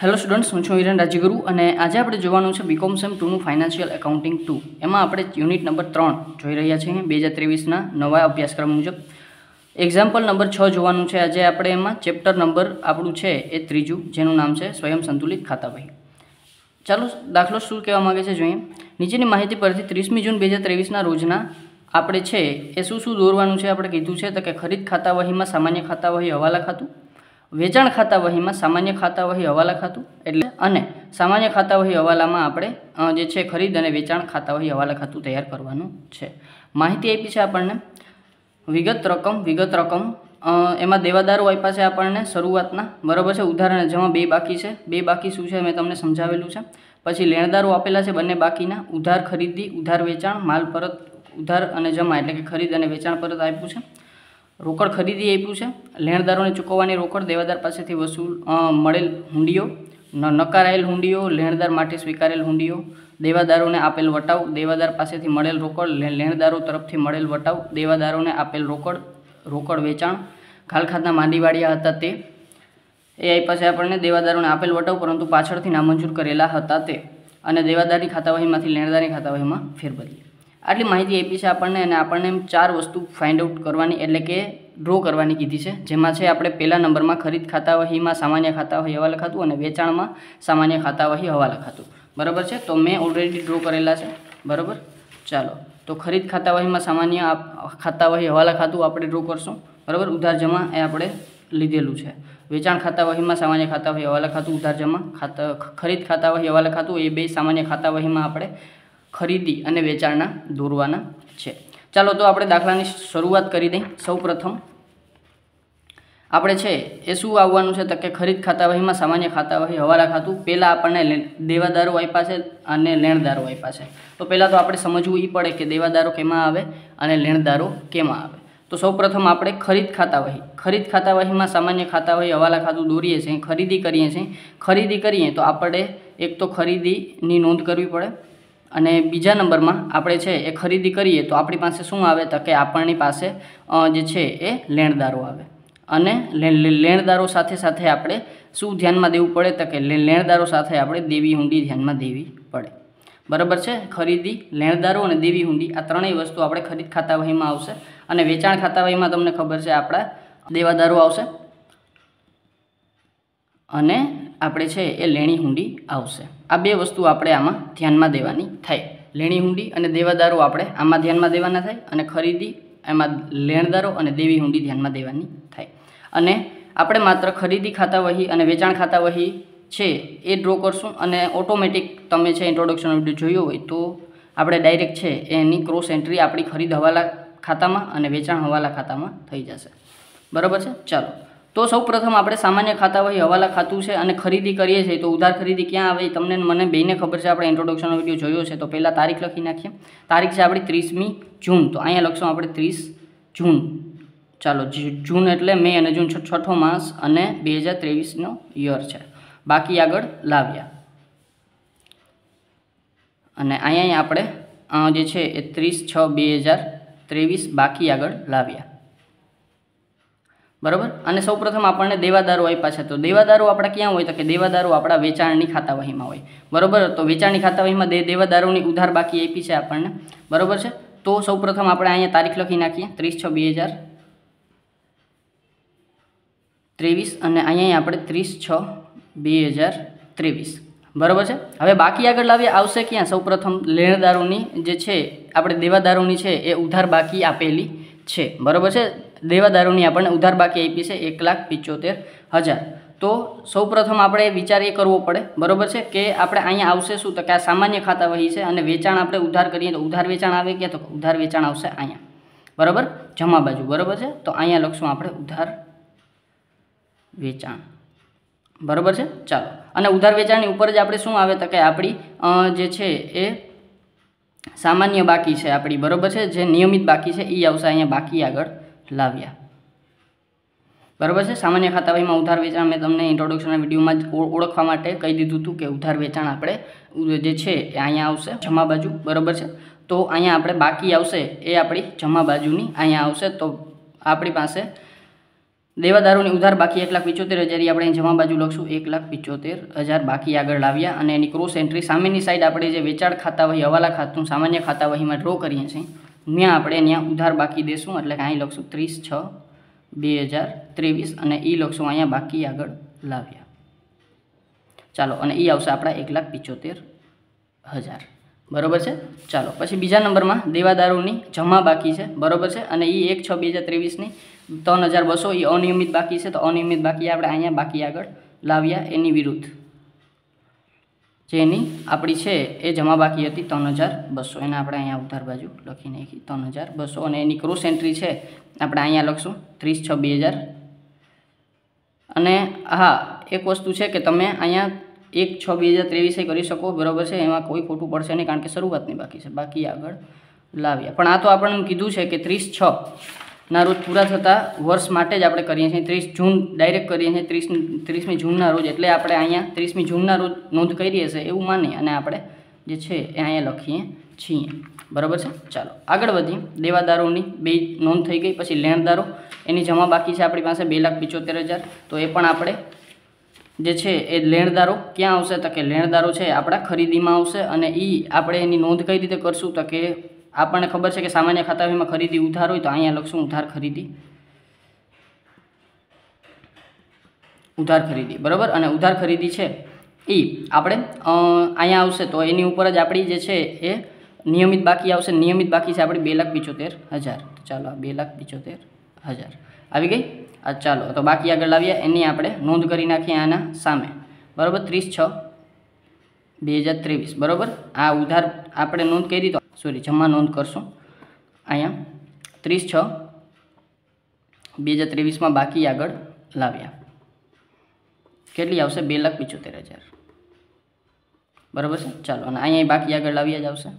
hello students હું છું હિરેન રાજગુરુ અને આજે આપણે જોવાનું છે બીકોમ સેમ ટુનું ફાઇનાન્શિયલ એકાઉન્ટિંગ ટુ એમાં આપણે યુનિટ નંબર ત્રણ જોઈ રહ્યા છીએ બે હજાર ત્રેવીસના નવા અભ્યાસક્રમ મુજબ એક્ઝામ્પલ નંબર છ જોવાનું છે આજે આપણે એમાં ચેપ્ટર નંબર આપણું છે એ ત્રીજું જેનું નામ છે સ્વયં સંતુલિત ખાતાવહી ચાલો દાખલો શું કહેવા માગે છે જોઈએ નીચેની માહિતી પરથી ત્રીસમી જૂન બે હજાર ત્રેવીસના રોજના આપણે છે એ શું શું દોરવાનું છે આપણે કીધું છે તો કે ખરીદ ખાતાવહીમાં સામાન્ય ખાતાવહી હવાલા ખાતું વેચાણ ખાતા વહીમાં સામાન્ય ખાતાવહી હવાલા ખાતું એટલે અને સામાન્ય ખાતા વહી હવાલામાં આપણે જે છે ખરીદ અને વેચાણ ખાતા વહી હવાલા ખાતું તૈયાર કરવાનું છે માહિતી આપી છે આપણને વિગત રકમ વિગત રકમ એમાં દેવાદારો આપ્યા છે આપણને શરૂઆતના બરાબર છે ઉદાહરણ જેમાં બે બાકી છે બે બાકી શું છે મેં તમને સમજાવેલું છે પછી લેણદારો આપેલા છે બંને બાકીના ઉધાર ખરીદી ઉધાર વેચાણ માલ પરત ઉધાર અને જમા એટલે કે ખરીદ અને વેચાણ પરત આપ્યું છે રોકડ ખરીદી આપ્યું છે લેણદારોને ચૂકવવાની રોકડ દેવાદાર પાસેથી વસૂલ મળેલ હુંડીઓ નકારાયેલ હુંડીઓ લેણદાર માટે સ્વીકારેલ હુંડીઓ દેવાદારોને આપેલ વટાવ દેવાદાર પાસેથી મળેલ રોકડ લેણદારો તરફથી મળેલ વટાવ દેવાદારોને આપેલ રોકડ રોકડ વેચાણ ખાલખાતના માંડીવાડિયા હતા તે એ આપ્યા છે આપણને દેવાદારોને આપેલ વટાવ પરંતુ પાછળથી નામંજૂર કરેલા હતા તે અને દેવાદારની ખાતાવાહીમાંથી લેણદારની ખાતાવાહીમાં ફેરબદલી આટલી માહિતી આપી છે આપણને અને આપણને એમ ચાર વસ્તુ ફાઇન્ડ આઉટ કરવાની એટલે કે ડ્રો કરવાની કીધી છે જેમાં છે આપણે પહેલા નંબરમાં ખરીદ ખાતાવહીમાં સામાન્ય ખાતાવહી હવાલા ખાતું અને વેચાણમાં સામાન્ય ખાતાવહી હવાલા ખાતું બરાબર છે તો મેં ઓલરેડી ડ્રો કરેલા છે બરાબર ચાલો તો ખરીદ ખાતાવહીમાં સામાન્ય ખાતાવહી હવાલા ખાતું આપણે ડ્રો કરશું બરાબર ઉધાર જમા એ આપણે લીધેલું છે વેચાણ ખાતાવહીમાં સામાન્ય ખાતા વહી હવાલા ખાતું ઉધાર જમા ખાતા ખરીદ ખાતા વહી હવાલા ખાતું એ બે સામાન્ય ખાતાવહીમાં આપણે ખરીદી અને વેચાણના દોરવાના છે ચાલો તો આપણે દાખલાની શરૂઆત કરી દઈએ સૌપ્રથમ આપણે છે એ શું આવવાનું છે તો કે ખરીદ ખાતાવાહીમાં સામાન્ય ખાતાવાહી હવાલા ખાતું પહેલાં આપણને દેવાદારો આપ્યા છે અને લેણદારો આપ્યા છે તો પહેલાં તો આપણે સમજવું એ પડે કે દેવાદારો કેમાં આવે અને લેણદારો કેમાં આવે તો સૌપ્રથમ આપણે ખરીદ ખાતાવાહી ખરીદ ખાતાવાહીમાં સામાન્ય ખાતાવાહી હવાલા ખાતું દોરીએ છીએ ખરીદી કરીએ છીએ ખરીદી કરીએ તો આપણે એક તો ખરીદીની નોંધ કરવી પડે અને બીજા નંબરમાં આપણે છે એ ખરીદી કરીએ તો આપણી પાસે શું આવે તો કે આપણની પાસે જે છે એ લેણદારો આવે અને લેણદારો સાથે સાથે આપણે શું ધ્યાનમાં દેવું પડે તો કે લેણદારો સાથે આપણે દેવી હુંડી ધ્યાનમાં દેવી પડે બરાબર છે ખરીદી લેણદારો અને દેવી હુંડી આ ત્રણેય વસ્તુ આપણે ખરીદ ખાતાવાહીમાં આવશે અને વેચાણ ખાતાવાહીમાં તમને ખબર છે આપણા દેવાદારો આવશે અને આપણે છે એ લેણી હુંડી આવશે આ બે વસ્તુ આપણે આમાં ધ્યાનમાં દેવાની થાય લેણી હુંડી અને દેવાદારો આપણે આમાં ધ્યાનમાં દેવાના થાય અને ખરીદી એમાં લેણદારો અને દેવી હુંડી ધ્યાનમાં દેવાની થાય અને આપણે માત્ર ખરીદી ખાતા વહી અને વેચાણ ખાતા વહી છે એ ડ્રો કરશું અને ઓટોમેટિક તમે છે ઇન્ટ્રોડક્શન વિડીયો જોયો હોય તો આપણે ડાયરેક્ટ છે એની ક્રોસ એન્ટ્રી આપણી ખરીદ હવાલા ખાતામાં અને વેચાણ હવાલા ખાતામાં થઈ જશે બરાબર છે ચાલો તો સૌ પ્રથમ આપણે સામાન્ય ખાતા હોય હવાલા ખાતું છે અને ખરીદી કરીએ છીએ તો ઉધાર ખરીદી ક્યાં આવે તમને મને બેને ખબર છે આપણે ઇન્ટ્રોડક્શનનો વિડીયો જોયો છે તો પહેલાં તારીખ લખી નાખીએ તારીખ છે આપણી ત્રીસમી જૂન તો અહીંયા લખશું આપણે ત્રીસ જૂન ચાલો જૂન એટલે મે અને જૂન છઠ્ઠો માસ અને બે હજાર ત્રેવીસનો યર છે બાકી આગળ લાવ્યા અને અહીંયા આપણે જે છે એ ત્રીસ છ બે હજાર ત્રેવીસ બાકી આગળ લાવ્યા બરાબર અને સૌપ્રથમ આપણને દેવાદારો આપ્યા છે તો દેવાદારો આપણા ક્યાં હોય તો કે દેવાદારો આપણા વેચાણની ખાતાવાહીમાં હોય બરાબર તો વેચાણની ખાતાવાહીમાં દે દેવાદારોની ઉધાર બાકી આપી છે આપણને બરાબર છે તો સૌ પ્રથમ આપણે અહીંયા તારીખ લખી નાખીએ ત્રીસ છ બે હજાર ત્રેવીસ અને અહીંયા આપણે ત્રીસ છ બે હજાર ત્રેવીસ બરાબર છે હવે બાકી આગળ લાવીએ આવશે ક્યાં સૌ સૌપ્રથમ લેણદારોની જે છે આપણે દેવાદારોની છે એ ઉધાર બાકી આપેલી છે બરાબર છે દેવાદારોની આપણને ઉધાર બાકી આપી છે એક લાખ પિચોતેર હજાર તો સૌપ્રથમ આપણે વિચાર એ કરવો પડે બરોબર છે કે આપણે અહીંયા આવશે શું તો કે આ સામાન્ય ખાતા વહી છે અને વેચાણ આપણે ઉધાર કરીએ તો ઉધાર વેચાણ આવે કે તો ઉધાર વેચાણ આવશે અહીંયા બરાબર જમા બાજુ બરાબર છે તો અહીંયા લખશું આપણે ઉધાર વેચાણ બરાબર છે ચાલો અને ઉધાર વેચાણની ઉપર જ આપણે શું આવે તો કે આપણી જે છે એ સામાન્ય બાકી છે આપણી બરાબર છે જે નિયમિત બાકી છે એ આવશે અહીંયા બાકી આગળ લાવ્યા બરાબર છે સામાન્ય ખાતાભાઈમાં ઉધાર વેચાણ મેં તમને ઇન્ટ્રોડક્શનના વિડીયોમાં જ ઓળખવા માટે કહી દીધું હતું કે ઉધાર વેચાણ આપણે જે છે એ અહીંયા આવશે જમા બાજુ બરાબર છે તો અહીંયા આપણે બાકી આવશે એ આપણી જમા બાજુની અહીંયા આવશે તો આપણી પાસે દેવાદારોની ઉધાર બાકી એક લાખ પિચોતેર હજાર આપણે જમા બાજુ લખશું એક લાખ પિચોતેર હજાર બાકી આગળ લાવ્યા અને એની ક્રોસ એન્ટ્રી સામેની સાઈડ આપણે જે વેચાણ ખાતા વહી હવાલા ખાતું સામાન્ય ખાતાવહીમાં ડ્રો કરીએ છીએ ત્યાં આપણે ત્યાં ઉધાર બાકી દેશું એટલે કે અહીં લખશું ત્રીસ છ બે હજાર ત્રેવીસ અને એ લખશું અહીંયા બાકી આગળ લાવ્યા ચાલો અને એ આવશે આપણા એક લાખ પિચોતેર હજાર બરોબર છે ચાલો પછી બીજા નંબરમાં દેવાદારોની જમા બાકી છે બરોબર છે અને એ એક છ બે હજાર ત્રેવીસની ત્રણ હજાર બસો એ અનિયમિત બાકી છે તો અનિયમિત બાકી આપણે અહીંયા બાકી આગળ લાવ્યા એની વિરુદ્ધ જેની આપણી છે એ જમા બાકી હતી ત્રણ હજાર બસો એને આપણે અહીંયા ઉધાર બાજુ લખી નાખી ત્રણ હજાર બસો અને એની ક્રોસ એન્ટ્રી છે આપણે અહીંયા લખશું ત્રીસ છ બે હજાર અને હા એક વસ્તુ છે કે તમે અહીંયા એક છ બે હજાર ત્રેવીસે કરી શકો બરાબર છે એમાં કોઈ ખોટું પડશે નહીં કારણ કે શરૂઆતની બાકી છે બાકી આગળ લાવ્યા પણ આ તો આપણને કીધું છે કે ત્રીસ છ ના રોજ પૂરા થતા વર્ષ માટે જ આપણે કરીએ છીએ ત્રીસ જૂન ડાયરેક્ટ કરીએ છીએ ત્રીસ ત્રીસમી જૂનના રોજ એટલે આપણે અહીંયા ત્રીસમી જૂનના રોજ નોંધ કરીએ હશે એવું માની અને આપણે જે છે એ અહીંયા લખીએ છીએ બરાબર છે ચાલો આગળ વધીએ દેવાદારોની બે નોંધ થઈ ગઈ પછી લેણદારો એની જમા બાકી છે આપણી પાસે બે લાખ પિચોતેર હજાર તો એ પણ આપણે જે છે એ લેણદારો ક્યાં આવશે તો કે લેણદારો છે આપણા ખરીદીમાં આવશે અને એ આપણે એની નોંધ કઈ રીતે કરશું તો કે આપણને ખબર છે કે સામાન્ય ખાતાઓમાં ખરીદી ઉધાર હોય તો અહીંયા લખશું ઉધાર ખરીદી ઉધાર ખરીદી બરાબર અને ઉધાર ખરીદી છે એ આપણે અહીંયા આવશે તો એની ઉપર જ આપણી જે છે એ નિયમિત બાકી આવશે નિયમિત બાકી છે આપણી બે લાખ પિચોતેર હજાર ચાલો બે લાખ પિચોતેર હજાર આવી ગઈ આ ચાલો તો બાકી આગળ લાવીએ એની આપણે નોંધ કરી નાખીએ આના સામે બરાબર ત્રીસ છ બે હજાર ત્રેવીસ બરાબર આ ઉધાર આપણે નોંધ કરી દીધો સોરી જમા નોંધ કરશું અહીંયા ત્રીસ છ બે હજાર ત્રેવીસમાં બાકી આગળ લાવ્યા કેટલી આવશે બે લાખ પંચોતેર હજાર બરાબર છે ચાલો અને અહીંયા બાકી આગળ લાવ્યા જ આવશે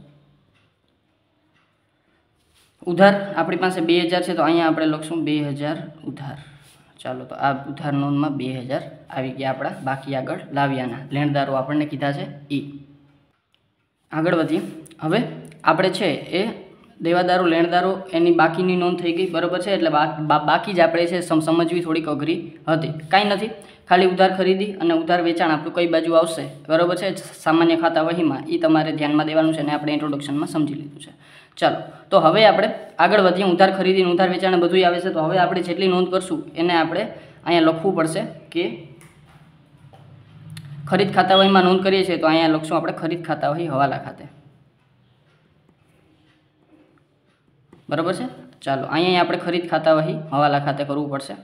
ઉધાર આપણી પાસે બે હજાર છે તો અહીંયા આપણે લખશું બે હજાર ઉધાર ચાલો તો આ ઉધાર નોંધમાં બે હજાર આવી ગયા આપણા બાકી આગળ લાવ્યાના લેણદારો આપણને કીધા છે ઈ આગળ વધીએ હવે આપણે છે એ દેવાદારો લેણદારો એની બાકીની નોંધ થઈ ગઈ બરાબર છે એટલે બાકી જ આપણે છે સમજવી થોડીક અઘરી હતી કાંઈ નથી ખાલી ઉધાર ખરીદી અને ઉધાર વેચાણ આપણું કઈ બાજુ આવશે બરાબર છે સામાન્ય ખાતા વહીમાં એ તમારે ધ્યાનમાં દેવાનું છે અને આપણે ઇન્ટ્રોડક્શનમાં સમજી લીધું છે ચાલો તો હવે આપણે આગળ વધીએ ઉધાર ખરીદીને ઉધાર વેચાણ બધું આવે છે તો હવે આપણે જેટલી નોંધ કરશું એને આપણે અહીંયા લખવું પડશે કે ખરીદ ખાતાવાહીમાં નોંધ કરીએ છીએ તો અહીંયા લખશું આપણે ખરીદ ખાતાવાહી હવાલા ખાતે બરાબર છે ચાલો અહીંયા આપણે ખરીદ ખાતાવાહી હવાલા ખાતે કરવું પડશે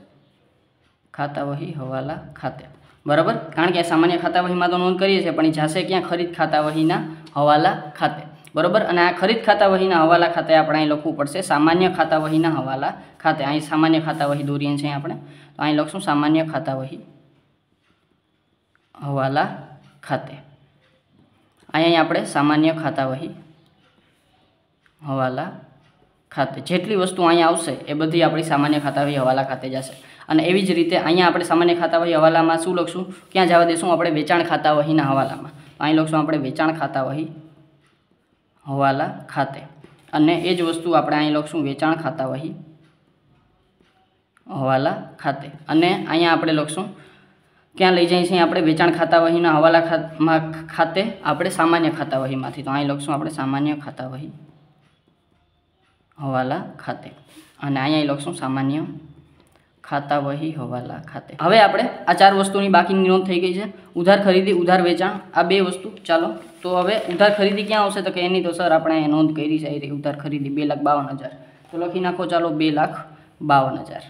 ખાતાવાહી હવાલા ખાતે બરાબર કારણ કે સામાન્ય ખાતાવાહીમાં તો નોંધ કરીએ છીએ પણ જાશે ક્યાં ખરીદ ખાતાવાહીના હવાલા ખાતે બરોબર અને આ ખરીદ ખાતા વહીના હવાલા ખાતે આપણે અહીં લખવું પડશે સામાન્ય ખાતા વહીના હવાલા ખાતે અહીં સામાન્ય ખાતા વહી દોરીએ છીએ આપણે તો અહીં લખશું સામાન્ય ખાતા વહી હવાલા ખાતે અહીં આપણે સામાન્ય ખાતા વહી હવાલા ખાતે જેટલી વસ્તુ અહીંયા આવશે એ બધી આપણી સામાન્ય ખાતા વહી હવાલા ખાતે જશે અને એવી જ રીતે અહીંયા આપણે સામાન્ય ખાતા વહી હવાલામાં શું લખશું ક્યાં જવા દેશું આપણે વેચાણ ખાતા વહીના હવાલામાં અહીં લખશું આપણે વેચાણ ખાતા વહી હવાલા ખાતે અને એ જ વસ્તુ આપણે અહીં લખશું વેચાણ ખાતા વહી હવાલા ખાતે અને અહીંયા આપણે લખશું ક્યાં લઈ જઈએ છીએ આપણે વેચાણ ખાતા વહીના હવાલા ખામાં ખાતે આપણે સામાન્ય ખાતા વહીમાંથી તો અહીં લખશું આપણે સામાન્ય ખાતા વહી હવાલા ખાતે અને અહીંયા લખશું સામાન્ય ખાતા વહી હવાલા ખાતે હવે આપણે આ ચાર વસ્તુની બાકીની નોંધ થઈ ગઈ છે ઉધાર ખરીદી ઉધાર વેચાણ આ બે વસ્તુ ચાલો તો હવે ઉધાર ખરીદી ક્યાં આવશે તો કે એની તો સર આપણે નોંધ કરી છે એ ઉધાર ખરીદી બે લાખ બાવન હજાર તો લખી નાખો ચાલો બે લાખ બાવન હજાર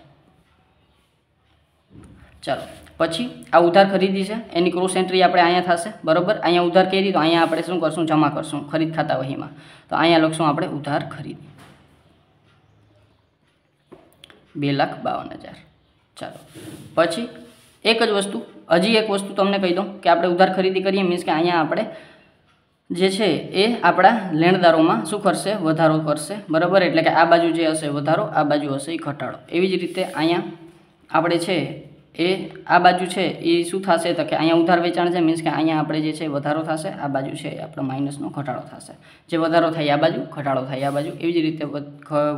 ચાલો પછી આ ઉધાર ખરીદી છે એની ક્રોસ એન્ટ્રી આપણે અહીંયા થશે બરોબર અહીંયા ઉધાર કરી તો અહીંયા આપણે શું કરશું જમા કરશું ખરીદ ખાતા વહીમાં તો અહીંયા લખશું આપણે ઉધાર ખરીદી બે લાખ બાવન હજાર ચાલો પછી એક જ વસ્તુ હજી એક વસ્તુ તમને કહી દઉં કે આપણે ઉધાર ખરીદી કરીએ મીન્સ કે અહીંયા આપણે જે છે એ આપણા લેણદારોમાં શું કરશે વધારો કરશે બરાબર એટલે કે આ બાજુ જે હશે વધારો આ બાજુ હશે એ ઘટાડો એવી જ રીતે અહીંયા આપણે છે એ આ બાજુ છે એ શું થશે તો કે અહીંયા ઉધાર વેચાણ છે મીન્સ કે અહીંયા આપણે જે છે વધારો થશે આ બાજુ છે એ આપણો માઇનસનો ઘટાડો થશે જે વધારો થાય આ બાજુ ઘટાડો થાય આ બાજુ એવી જ રીતે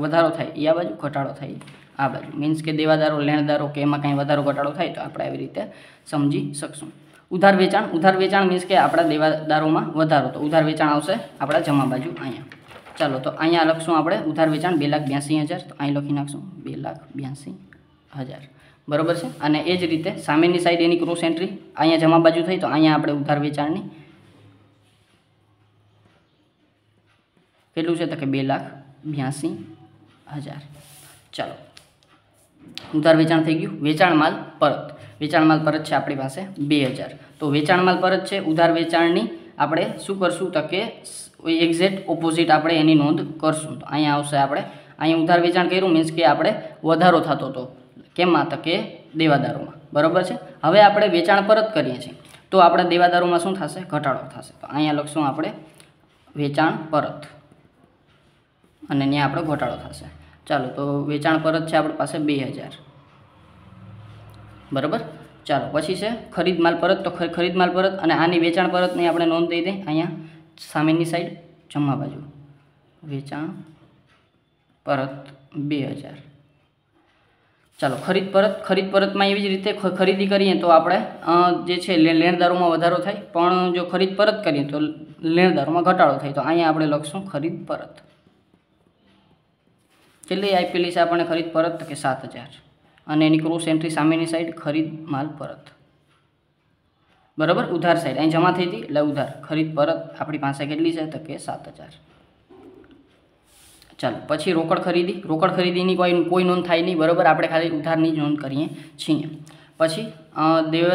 વધારો થાય એ આ બાજુ ઘટાડો થાય આ બાજુ મીન્સ કે દેવાદારો લેણદારો કે એમાં કંઈ વધારો ઘટાડો થાય તો આપણે આવી રીતે સમજી શકશું ઉધાર વેચાણ ઉધાર વેચાણ મીન્સ કે આપણા દેવાદારોમાં વધારો તો ઉધાર વેચાણ આવશે આપણા જમા બાજુ અહીંયા ચાલો તો અહીંયા લખશું આપણે ઉધાર વેચાણ બે લાખ બ્યાસી હજાર તો અહીં લખી નાખશું બે લાખ બ્યાસી હજાર બરાબર છે અને એ જ રીતે સામેની સાઈડ એની ક્રોસ એન્ટ્રી અહીંયા જમા બાજુ થઈ તો અહીંયા આપણે ઉધાર વેચાણની કેટલું છે તો કે બે લાખ બ્યાસી હજાર ચાલો ઉધાર વેચાણ થઈ ગયું વેચાણ માલ પરત વેચાણ માલ પરત છે આપણી પાસે બે હજાર તો વેચાણ માલ પરત છે ઉધાર વેચાણની આપણે શું કરશું તો કે એક્ઝેક્ટ ઓપોઝિટ આપણે એની નોંધ કરશું તો અહીંયા આવશે આપણે અહીંયા ઉધાર વેચાણ કર્યું મીન્સ કે આપણે વધારો થતો હતો કેમમાં તો કે દેવાદારોમાં બરાબર છે હવે આપણે વેચાણ પરત કરીએ છીએ તો આપણા દેવાદારોમાં શું થશે ઘટાડો થશે તો અહીંયા લખશું આપણે વેચાણ પરત અને ત્યાં આપણો ઘટાડો થશે ચાલો તો વેચાણ પરત છે આપણી પાસે બે હજાર બરાબર ચાલો પછી છે ખરીદ માલ પરત તો ખરીદ માલ પરત અને આની વેચાણ પરતની આપણે નોંધ દઈ દઈ અહીંયા સામેની સાઈડ જમવા બાજુ વેચાણ પરત બે હજાર ચાલો ખરીદ પરત ખરીદ પરતમાં એવી જ રીતે ખરીદી કરીએ તો આપણે જે છે લેણદારોમાં વધારો થાય પણ જો ખરીદ પરત કરીએ તો લેણદારોમાં ઘટાડો થાય તો અહીંયા આપણે લખશું ખરીદ પરત છેલ્લી આઈપીએલ છે આપણને ખરીદ પરત તો કે સાત હજાર અને એની ક્રોસ એન્ટ્રી સામેની સાઈડ ખરીદ માલ પરત બરાબર ઉધાર સાઈડ અહીં જમા થઈ હતી એટલે ઉધાર ખરીદ પરત આપણી પાસે કેટલી છે તો કે સાત હજાર ચાલો પછી રોકડ ખરીદી રોકડ ખરીદીની કોઈ કોઈ નોંધ થાય નહીં બરાબર આપણે ખાલી ઉધારની જ નોંધ કરીએ છીએ પછી દેવ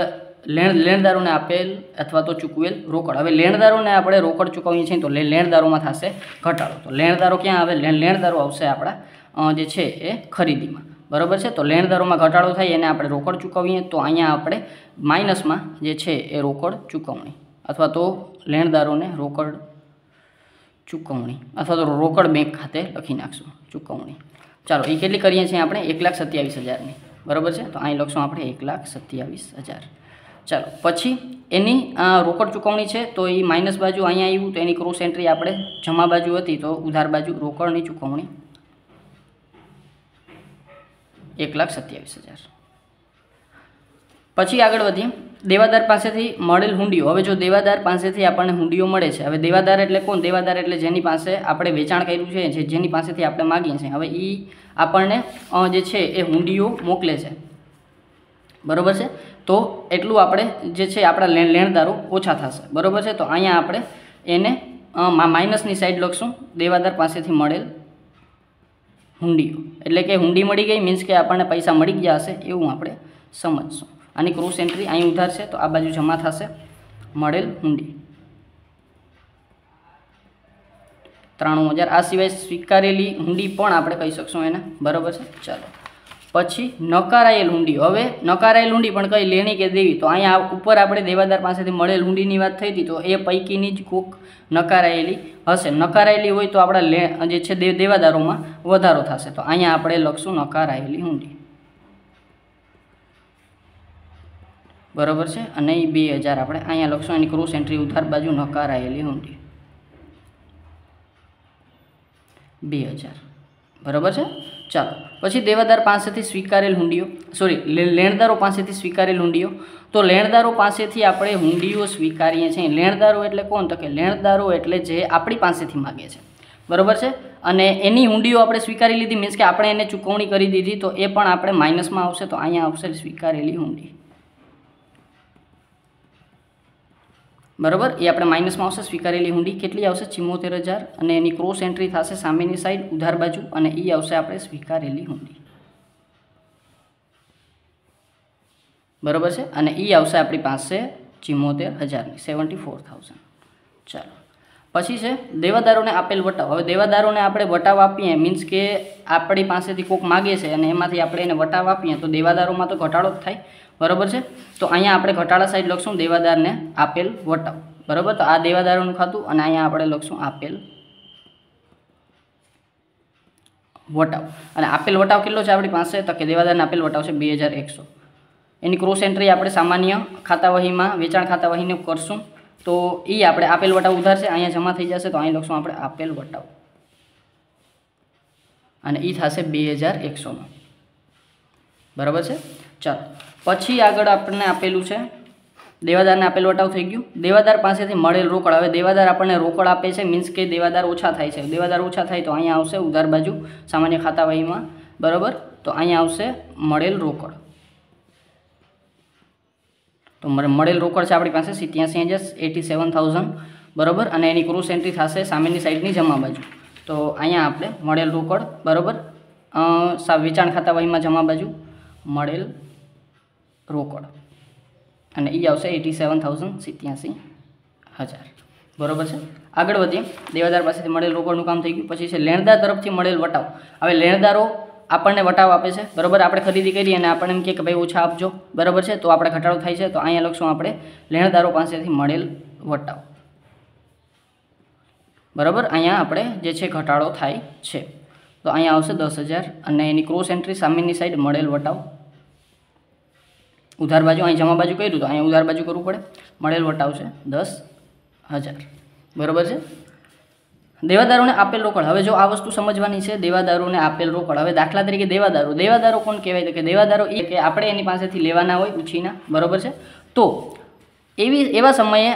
લેણ લેણદારોને આપેલ અથવા તો ચૂકવેલ રોકડ હવે લેણદારોને આપણે રોકડ ચૂકવીએ છીએ તો લેણદારોમાં થશે ઘટાડો તો લેણદારો ક્યાં આવે લેણદારો આવશે આપણા જે છે એ ખરીદીમાં બરાબર છે તો લેણદારોમાં ઘટાડો થાય એને આપણે રોકડ ચૂકવીએ તો અહીંયા આપણે માઇનસમાં જે છે એ રોકડ ચૂકવણી અથવા તો લેણદારોને રોકડ ચૂકવણી અથવા તો રોકડ બેંક ખાતે લખી નાખશું ચૂકવણી ચાલો એ કેટલી કરીએ છીએ આપણે એક લાખ સત્યાવીસ હજારની બરાબર છે તો અહીં લખશું આપણે એક લાખ સત્યાવીસ હજાર ચાલો પછી એની રોકડ ચૂકવણી છે તો એ માઇનસ બાજુ અહીંયા આવ્યું તો એની ક્રોસ એન્ટ્રી આપણે જમા બાજુ હતી તો ઉધાર બાજુ રોકડની ચૂકવણી એક લાખ સત્યાવીસ હજાર પછી આગળ વધીએ દેવાદાર પાસેથી મળેલ હુંડીઓ હવે જો દેવાદાર પાસેથી આપણને હુંડીઓ મળે છે હવે દેવાદાર એટલે કોણ દેવાદાર એટલે જેની પાસે આપણે વેચાણ કર્યું છે જે જેની પાસેથી આપણે માગીએ છીએ હવે એ આપણને જે છે એ હુંડીઓ મોકલે છે બરાબર છે તો એટલું આપણે જે છે આપણા લેણદારો ઓછા થશે બરાબર છે તો અહીંયા આપણે એને માઇનસની સાઈડ લખશું દેવાદાર પાસેથી મળેલ હુંડીઓ એટલે કે હુંડી મળી ગઈ મીન્સ કે આપણને પૈસા મળી ગયા હશે એવું આપણે સમજશું આની ક્રોસ એન્ટ્રી અહીં ઉધારશે તો આ બાજુ જમા થશે મળેલ હુંડી ત્રાણું હજાર આ સિવાય સ્વીકારેલી હુંડી પણ આપણે કહી શકશું એને બરાબર છે ચાલો પછી નકારાયેલ ઊંડી હવે નકારાયેલ હુંડી પણ કઈ લેણી કે દેવી તો અહીંયા ઉપર આપણે દેવાદાર પાસેથી મળેલ ઊંડીની વાત થઈ હતી તો એ પૈકીની જ કોક નકારાયેલી હશે નકારાયેલી હોય તો આપણા જે છે દેવાદારોમાં વધારો થશે તો અહીંયા આપણે લખશું નકારાયેલી ઊંડી બરાબર છે અને એ બે હજાર આપણે અહીંયા લખશું એની ક્રોસ એન્ટ્રી ઉધાર બાજુ નકારાયેલી હુંડી બે હજાર બરાબર છે ચાલો પછી દેવાદાર પાસેથી સ્વીકારેલ હુંડીઓ સોરી લેણદારો પાસેથી સ્વીકારેલ હુંડીઓ તો લેણદારો પાસેથી આપણે હુંડીઓ સ્વીકારીએ છીએ લેણદારો એટલે કોણ તો કે લેણદારો એટલે જે આપણી પાસેથી માગે છે બરાબર છે અને એની હુંડીઓ આપણે સ્વીકારી લીધી મીન્સ કે આપણે એને ચૂકવણી કરી દીધી તો એ પણ આપણે માઇનસમાં આવશે તો અહીંયા આવશે સ્વીકારેલી હુંડી બરાબર એ આપણે માઇનસમાં આવશે સ્વીકારેલી હુંડી કેટલી આવશે ચિમોતેર હજાર અને એની ક્રોસ એન્ટ્રી થશે સામેની સાઈડ ઉધાર બાજુ અને એ આવશે આપણે સ્વીકારેલી હુંડી બરાબર છે અને એ આવશે આપણી પાસે ચિમોતેર હજારની સેવન્ટી ફોર થાઉઝન્ડ ચાલો પછી છે દેવાદારોને આપેલ વટાવ હવે દેવાદારોને આપણે વટાવ આપીએ મીન્સ કે આપણી પાસેથી કોક માગે છે અને એમાંથી આપણે એને વટાવ આપીએ તો દેવાદારોમાં તો ઘટાડો જ થાય બરાબર છે તો અહીંયા આપણે ઘટાડા સાઈડ લખશું દેવાદારને આપેલ વટાવ બરાબર તો આ દેવાદારોનું ખાતું અને અહીંયા આપણે લખશું આપેલ વટાવ અને આપેલ વટાવ કેટલો છે આપણી પાસે તો કે દેવાદારને આપેલ વટાવ છે બે એની ક્રોસ એન્ટ્રી આપણે સામાન્ય ખાતાવહીમાં વેચાણ ખાતાવહીને કરશું તો એ આપણે આપેલ વટાવ ઉધારશે અહીંયા જમા થઈ જશે તો અહીં લખશું આપણે આપેલ વટાવ અને એ થશે બે હજાર એકસોમાં બરાબર છે ચાલો પછી આગળ આપણને આપેલું છે દેવાદારને આપેલ વટાવ થઈ ગયું દેવાદાર પાસેથી મળેલ રોકડ હવે દેવાદાર આપણને રોકડ આપે છે મીન્સ કે દેવાદાર ઓછા થાય છે દેવાદાર ઓછા થાય તો અહીંયા આવશે ઉધાર બાજુ સામાન્ય ખાતાવાહીમાં બરાબર તો અહીંયા આવશે મળેલ રોકડ તો મળેલ રોકડ છે આપણી પાસે સિત્યાસી હજાર એટી સેવન થાઉઝન્ડ બરાબર અને એની ક્રોસ એન્ટ્રી થશે સામેની સાઈડની જમા બાજુ તો અહીંયા આપણે મળેલ રોકડ બરાબર વેચાણ ખાતાવાહીમાં જમા બાજુ મળેલ રોકડ અને એ આવશે એટી સેવન થાઉઝન્ડ સિત્યાસી હજાર બરાબર છે આગળ વધીએ દેવાદાર પાસેથી મળેલ રોકડનું કામ થઈ ગયું પછી છે લેણદાર તરફથી મળેલ વટાવ હવે લેણદારો આપણને વટાવ આપે છે બરાબર આપણે ખરીદી કરીએ અને આપણને એમ કે ભાઈ ઓછા આપજો બરાબર છે તો આપણે ઘટાડો થાય છે તો અહીંયા લખશું આપણે લેણદારો પાસેથી મળેલ વટાવ બરાબર અહીંયા આપણે જે છે ઘટાડો થાય છે તો અહીંયા આવશે દસ હજાર અને એની ક્રોસ એન્ટ્રી સામેની સાઈડ મળેલ વટાવ ઉધાર બાજુ અહીં જમા બાજુ કર્યું તો અહીંયા ઉધાર બાજુ કરવું પડે મળેલ વટાવ છે દસ હજાર બરાબર છે દેવાદારોને આપેલ રોકડ હવે જો આ વસ્તુ સમજવાની છે દેવાદારોને આપેલ રોકડ હવે દાખલા તરીકે દેવાદારો દેવાદારો કોણ કહેવાય કે દેવાદારો એ કે આપણે એની પાસેથી લેવાના હોય ઉછીના બરાબર છે તો એવી એવા સમયે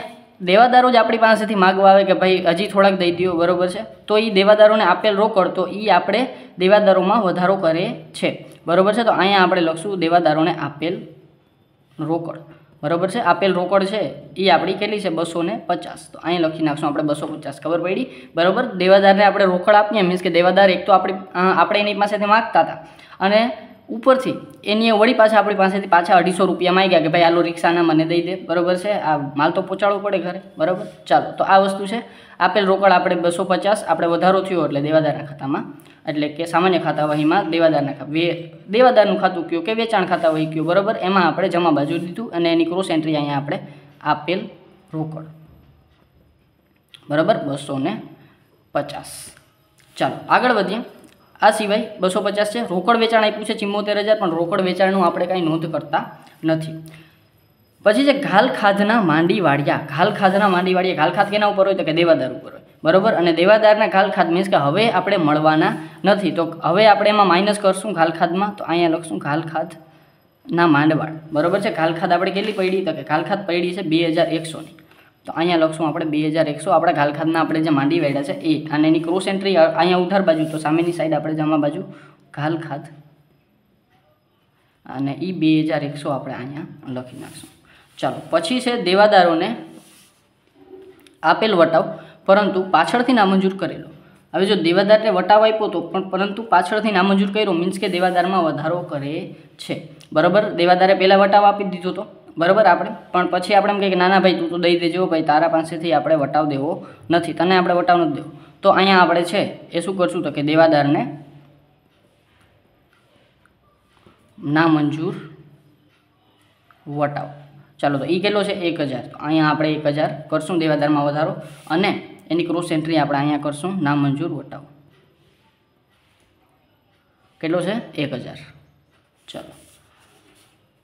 દેવાદારો જ આપણી પાસેથી માગવા આવે કે ભાઈ હજી થોડાક દઈ દો બરાબર છે તો એ દેવાદારોને આપેલ રોકડ તો એ આપણે દેવાદારોમાં વધારો કરે છે બરાબર છે તો અહીંયા આપણે લખશું દેવાદારોને આપેલ રોકડ બરાબર છે આપેલ રોકડ છે એ આપણી કેટલી છે બસો પચાસ તો અહીં લખી નાખશું આપણે બસો પચાસ ખબર પડી બરાબર દેવાદારને આપણે રોકડ આપીએ મીન્સ કે દેવાદાર એક તો આપણી આપણે એની પાસેથી માગતા હતા અને ઉપરથી એની વળી પાછા આપણી પાસેથી પાછા અઢીસો રૂપિયામાં આવી ગયા કે ભાઈ આલો રિક્ષાના મને દઈ દે બરાબર છે આ માલ તો પહોંચાડવો પડે ઘરે બરાબર ચાલો તો આ વસ્તુ છે આપેલ રોકડ આપણે બસો પચાસ આપણે વધારો થયો એટલે દેવાદારના ખાતામાં એટલે કે સામાન્ય ખાતાવાહીમાં દેવાદારના ખાતા દેવાદારનું ખાતું કયું કે વેચાણ ખાતા વહી કયું બરાબર એમાં આપણે જમા બાજુ દીધું અને એની ક્રોસ એન્ટ્રી અહીંયા આપણે આપેલ રોકડ બરાબર બસો પચાસ ચાલો આગળ વધીએ આ સિવાય બસો પચાસ છે રોકડ વેચાણ આપ્યું છે ચિમ્મોતેર હજાર પણ રોકડ વેચાણનું આપણે કાંઈ નોંધ કરતા નથી પછી છે ઘાલ ખાધના માંડીવાડિયા ઘાલ ખાધના માંડીવાડિયા ઘાલ ખાધ કેના ઉપર હોય તો કે દેવાદાર ઉપર હોય બરોબર અને દેવાદારના ઘાલ ખાધ મીન્સ કે હવે આપણે મળવાના નથી તો હવે આપણે એમાં માઇનસ કરશું ઘાલ તો અહીંયા લખશું ઘાલ ખાધ ના માંડવાડ બરોબર છે ઘાલ આપણે કેટલી પડી તો કે ઘાલ પડી છે બે હજાર એકસોની તો અહીંયા લખશું આપણે બે હજાર એકસો આપણા ઘાલખાતના આપણે જે માંડી વાળ્યા છે એ અને એની ક્રોસ એન્ટ્રી અહીંયા ઉધાર બાજુ તો સામેની સાઈડ આપણે જમા બાજુ ઘાલખાત અને એ બે હજાર એકસો આપણે અહીંયા લખી નાખશું ચાલો પછી છે દેવાદારોને આપેલ વટાવ પરંતુ પાછળથી નામંજૂર કરેલો હવે જો દેવાદારને વટાવ આપ્યો તો પણ પરંતુ પાછળથી નામંજૂર કર્યો મીન્સ કે દેવાદારમાં વધારો કરે છે બરાબર દેવાદારે પહેલાં વટાવ આપી દીધો હતો બરાબર આપણે પણ પછી આપણે એમ કહીએ કે નાના ભાઈ તું તો દઈ દેજો ભાઈ તારા પાસેથી આપણે વટાવ દેવો નથી તને આપણે વટાવ નથી દેવો તો અહીંયા આપણે છે એ શું કરશું તો કે દેવાદારને મંજૂર વટાવ ચાલો તો એ કેટલો છે એક હજાર તો અહીંયા આપણે એક હજાર કરશું દેવાદારમાં વધારો અને એની ક્રોસ એન્ટ્રી આપણે અહીંયા કરશું મંજૂર વટાવ કેટલો છે એક હજાર ચાલો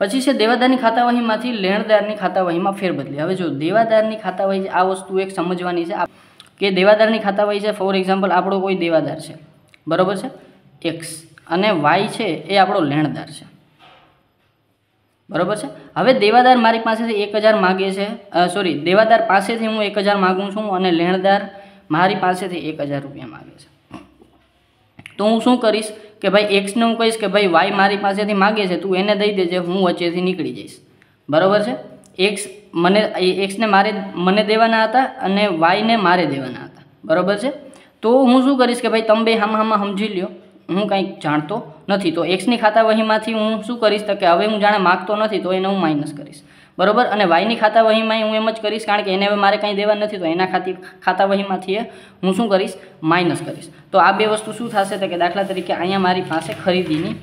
પછી છે દેવાદારની ખાતાવાહીમાંથી લેણદારની ખાતાવાહીમાં ફેરબદલી હવે જો દેવાદારની ખાતાવાહી આ વસ્તુ એક સમજવાની છે કે દેવાદારની ખાતાવાહી છે ફોર એક્ઝામ્પલ આપણો કોઈ દેવાદાર છે બરાબર છે એક્સ અને વાય છે એ આપણો લેણદાર છે બરાબર છે હવે દેવાદાર મારી પાસેથી એક હજાર માગે છે સોરી દેવાદાર પાસેથી હું એક હજાર માગું છું અને લેણદાર મારી પાસેથી એક હજાર રૂપિયા માગે છે તો હું શું કરીશ કે ભાઈ એક્સને હું કહીશ કે ભાઈ વાય મારી પાસેથી માગે છે તું એને દઈ દેજે હું વચ્ચેથી નીકળી જઈશ બરાબર છે એક્સ મને એક્સને મારે મને દેવાના હતા અને વાયને મારે દેવાના હતા બરાબર છે તો હું શું કરીશ કે ભાઈ તમે બે હામાં હામાં સમજી લ્યો હું કંઈક જાણતો નથી તો એક્સની ખાતા વહીમાંથી હું શું કરીશ તો કે હવે હું જાણે માગતો નથી તો એને હું માઇનસ કરીશ બરોબર અને વાયની ખાતા વહીમાં હું એમ જ કરીશ કારણ કે એને હવે મારે કંઈ દેવા નથી તો એના ખાતી ખાતા વહીમાંથી હું શું કરીશ માઇનસ કરીશ તો આ બે વસ્તુ શું થશે તો કે દાખલા તરીકે અહીંયા મારી પાસે ખરીદીની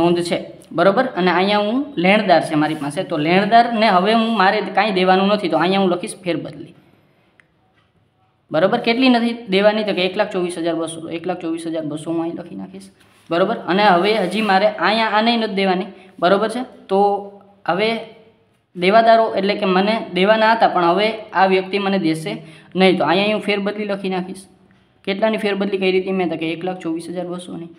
નોંધ છે બરાબર અને અહીંયા હું લેણદાર છે મારી પાસે તો લેણદારને હવે હું મારે કાંઈ દેવાનું નથી તો અહીંયા હું લખીશ ફેરબદલી બરાબર કેટલી નથી દેવાની તો કે એક લાખ ચોવીસ હજાર બસો એક લાખ ચોવીસ હજાર બસો હું અહીં લખી નાખીશ બરાબર અને હવે હજી મારે અહીંયા આ નહીં નથી દેવાની બરોબર છે તો હવે દેવાદારો એટલે કે મને દેવાના હતા પણ હવે આ વ્યક્તિ મને દેશે નહીં તો અહીંયા હું ફેરબદલી લખી નાખીશ કેટલાની ફેરબદલી કઈ રીતે મેં તો કે એક લાખ ચોવીસ હજાર બસોની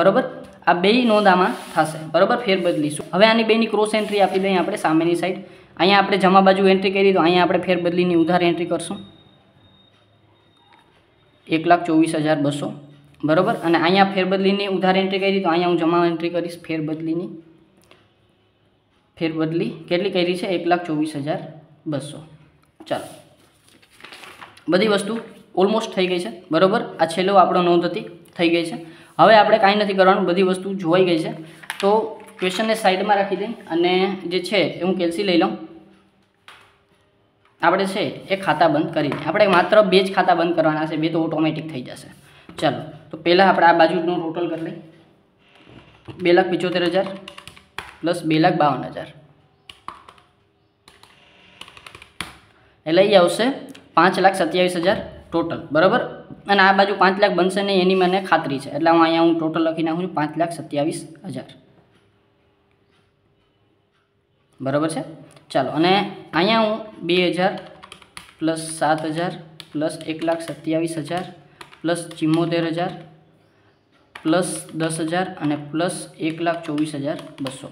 બરાબર આ બે નોંધામાં થશે બરાબર ફેરબદલી શું હવે આની બેની ક્રોસ એન્ટ્રી આપી દઈએ આપણે સામેની સાઈડ અહીંયા આપણે જમા બાજુ એન્ટ્રી કરી તો અહીંયા આપણે ફેરબદલીની ઉધાર એન્ટ્રી કરશું એક લાખ ચોવીસ હજાર બસો બરાબર અને અહીંયા ફેરબદલીની ઉધાર એન્ટ્રી કરી તો અહીંયા હું જમા એન્ટ્રી કરીશ ફેરબદલીની ફેરબદલી કેટલી કરી છે એક લાખ ચોવીસ હજાર બસો ચાલો બધી વસ્તુ ઓલમોસ્ટ થઈ ગઈ છે બરાબર આ છેલ્લો આપણો નોંધ હતી થઈ ગઈ છે હવે આપણે કાંઈ નથી કરવાનું બધી વસ્તુ જોવાઈ ગઈ છે તો ક્વેશ્ચનને સાઈડમાં રાખી દઈ અને જે છે એ હું કેલ્સી લઈ લઉં આપણે છે એ ખાતા બંધ કરી દઈએ આપણે માત્ર બે જ ખાતા બંધ કરવાના છે બે તો ઓટોમેટિક થઈ જશે ચાલો તો પહેલાં આપણે આ બાજુનું ટોટલ કરી લઈએ બે લાખ પંચોતેર હજાર પ્લસ બે લાખ બાવન હજાર એટલે એ આવશે પાંચ લાખ સત્યાવીસ હજાર ટોટલ બરાબર અને આ બાજુ પાંચ લાખ બનશે નહીં એની મને ખાતરી છે એટલે હું અહીંયા હું ટોટલ લખી નાખું છું પાંચ લાખ સત્યાવીસ હજાર બરાબર છે ચાલો અને અહીંયા હું બે હજાર પ્લસ સાત હજાર પ્લસ એક લાખ સત્યાવીસ હજાર પ્લસ ચિમ્મોતેર હજાર પ્લસ દસ હજાર અને પ્લસ એક લાખ ચોવીસ હજાર બસો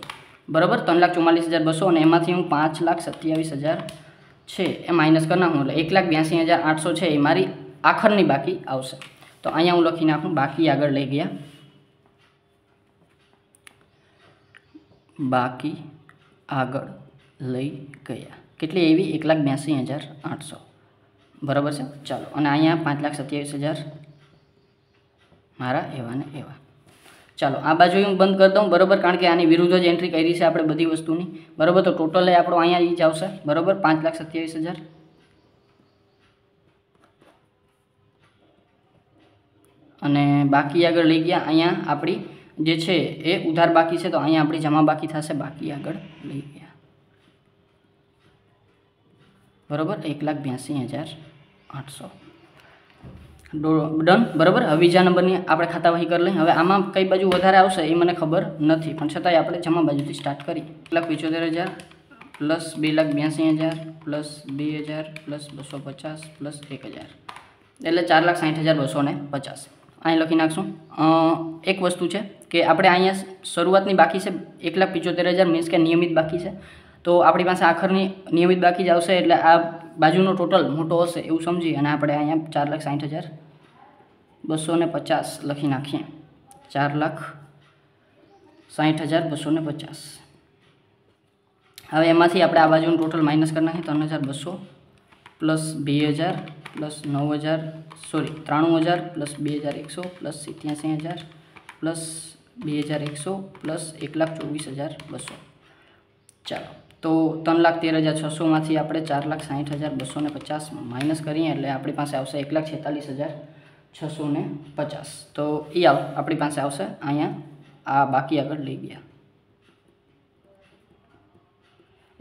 બરાબર ત્રણ લાખ ચુમ્માલીસ હજાર બસો અને એમાંથી હું પાંચ લાખ સત્યાવીસ હજાર છે એ માઇનસ કરી નાખું એટલે એક લાખ બ્યાસી હજાર આઠસો છે એ મારી આખરની બાકી આવશે તો અહીંયા હું લખી નાખું બાકી આગળ લઈ ગયા બાકી આગળ લઈ ગયા કેટલી એવી એક લાખ બ્યાસી હજાર આઠસો બરાબર છે ચાલો અને અહીંયા પાંચ લાખ સત્યાવીસ હજાર મારા એવા ને એવા ચાલો આ બાજુ હું બંધ કરી દઉં બરાબર કારણ કે આની વિરુદ્ધ જ એન્ટ્રી કરી છે આપણે બધી વસ્તુની બરાબર તો ટોટલ આપણો અહીંયા જ આવશે બરાબર પાંચ લાખ સત્યાવીસ હજાર અને બાકી આગળ લઈ ગયા અહીંયા આપણી જે છે એ ઉધાર બાકી છે તો અહીંયા આપણી જમા બાકી થશે બાકી આગળ લઈ ગયા બરાબર એક લાખ બ્યાસી હજાર આઠસો ડન બરાબર હવે બીજા નંબરની આપણે ખાતાવાહી કરી લઈએ હવે આમાં કઈ બાજુ વધારે આવશે એ મને ખબર નથી પણ છતાંય આપણે જમા બાજુથી સ્ટાર્ટ કરીએ એક લાખ પંચોતેર હજાર પ્લસ બે લાખ બ્યાસી હજાર પ્લસ બે હજાર પ્લસ બસો પચાસ પ્લસ એક હજાર એટલે ચાર લાખ સાઠ હજાર બસો ને પચાસ અહીં લખી નાખશું એક વસ્તુ છે કે આપણે અહીંયા શરૂઆતની બાકી છે એક લાખ પંચોતેર હજાર મીન્સ કે નિયમિત બાકી છે તો આપણી પાસે આખરની નિયમિત બાકી જ આવશે એટલે આ બાજુનો ટોટલ મોટો હશે એવું સમજી અને આપણે અહીંયા ચાર લાખ સાઠ હજાર બસો ને પચાસ લખી નાખીએ ચાર લાખ સાઠ હજાર બસો ને પચાસ હવે એમાંથી આપણે આ બાજુનું ટોટલ માઇનસ કરી નાખીએ ત્રણ હજાર બસો પ્લસ બે હજાર પ્લસ નવ હજાર સોરી ત્રાણું હજાર પ્લસ બે હજાર એકસો પ્લસ સિત્યાસી હજાર પ્લસ બે હજાર એકસો પ્લસ એક લાખ ચોવીસ હજાર બસો ચાલો તો ત્રણ લાખ તેર હજાર છસોમાંથી આપણે ચાર લાખ સાહીઠ હજાર બસો ને પચાસ માઇનસ કરીએ એટલે આપણી પાસે આવશે એક લાખ છેતાલીસ હજાર છસો ને પચાસ તો એ આવ આપણી પાસે આવશે અહીંયા આ બાકી આગળ લઈ ગયા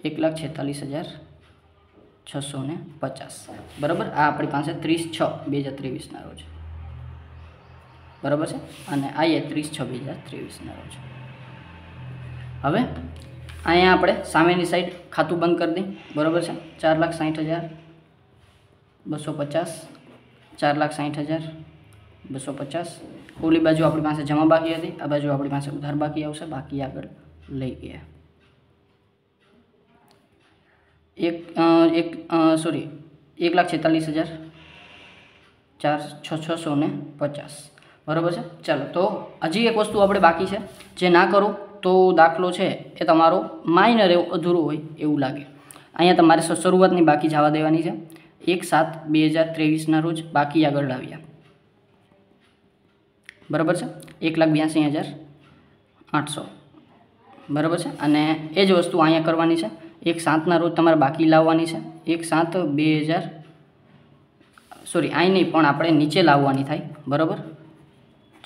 એક લાખ છેતાલીસ હજાર છસો પચાસ બરાબર આ આપણી પાસે ત્રીસ છ બે હજાર ત્રેવીસના રોજ બરાબર છે અને આ એ ત્રીસ છ બે હજાર ત્રેવીસના રોજ હવે આયા આપણે સામેની સાઈડ ખાતું બંધ કરી દે બરોબર છે 460000 250 460000 250 કોલી બાજુ આપણી પાસે જમા બાકી હતી આ બાજુ આપણી પાસે ઉધાર બાકી આવશે બાકી આપણે લઈ ગયા એક એક સોરી 146000 46650 બરોબર છે ચાલો તો અજી એક વસ્તુ આપણે બાકી છે જે ના કરો તો દાખલો છે એ તમારો માઇનર એવું અધૂરો હોય એવું લાગે અહીંયા તમારે શરૂઆતની બાકી જવા દેવાની છે એક સાત બે હજાર ત્રેવીસના રોજ બાકી આગળ લાવ્યા બરાબર છે એક લાખ બ્યાસી હજાર આઠસો બરાબર છે અને એ જ વસ્તુ અહીંયા કરવાની છે એક સાતના રોજ તમારે બાકી લાવવાની છે એક સાત બે હજાર સોરી અહીં નહીં પણ આપણે નીચે લાવવાની થાય બરાબર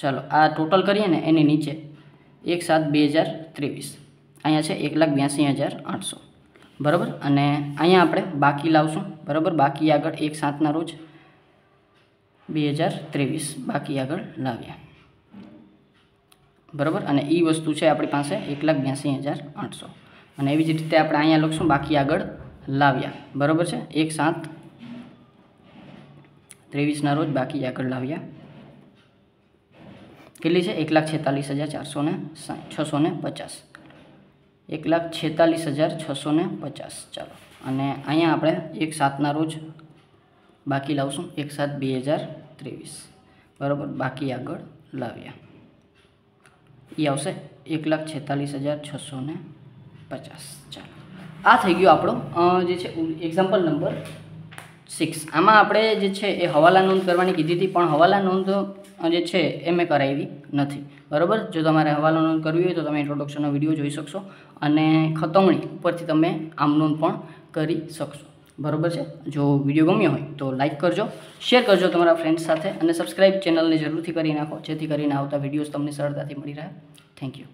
ચાલો આ ટોટલ કરીએ ને એની નીચે એક સાત બે હજાર ત્રેવીસ અહીંયા છે એક લાખ બ્યાસી હજાર આઠસો બરાબર અને અહીંયા આપણે બાકી લાવશું બરાબર બાકી આગળ એક સાતના રોજ બે હજાર ત્રેવીસ બાકી આગળ લાવ્યા બરાબર અને એ વસ્તુ છે આપણી પાસે એક લાખ બ્યાસી હજાર આઠસો અને એવી જ રીતે આપણે અહીંયા લખશું બાકી આગળ લાવ્યા બરાબર છે એક સાત ત્રેવીસના રોજ બાકી આગળ લાવ્યા કેટલી છે એક લાખ છેતાલીસ હજાર ચારસો ને છસો ને પચાસ એક લાખ છેતાલીસ હજાર છસો ને પચાસ ચાલો અને અહીંયા આપણે એક સાતના રોજ બાકી લાવશું એક સાત બે હજાર ત્રેવીસ બરાબર બાકી આગળ લાવ્યા એ આવશે એક લાખ છેતાલીસ હજાર છસો ને પચાસ ચાલો આ થઈ ગયો આપણો જે છે એક્ઝામ્પલ નંબર સિક્સ આમાં આપણે જે છે એ હવાલા નોંધ કરવાની કીધી હતી પણ હવાલા નોંધ જે છે એ મેં કરાવી નથી બરાબર જો તમારે હવાલો નોંધ કરવી હોય તો તમે ઇન્ટ્રોડક્શનનો વિડીયો જોઈ શકશો અને ખતવણી ઉપરથી તમે આમ નોંધ પણ કરી શકશો બરાબર છે જો વિડીયો ગમ્યો હોય તો લાઇક કરજો શેર કરજો તમારા ફ્રેન્ડ્સ સાથે અને સબસ્ક્રાઈબ ચેનલને જરૂરથી કરી નાખો જેથી કરીને આવતા વિડીયોઝ તમને સરળતાથી મળી રહે થેન્ક યુ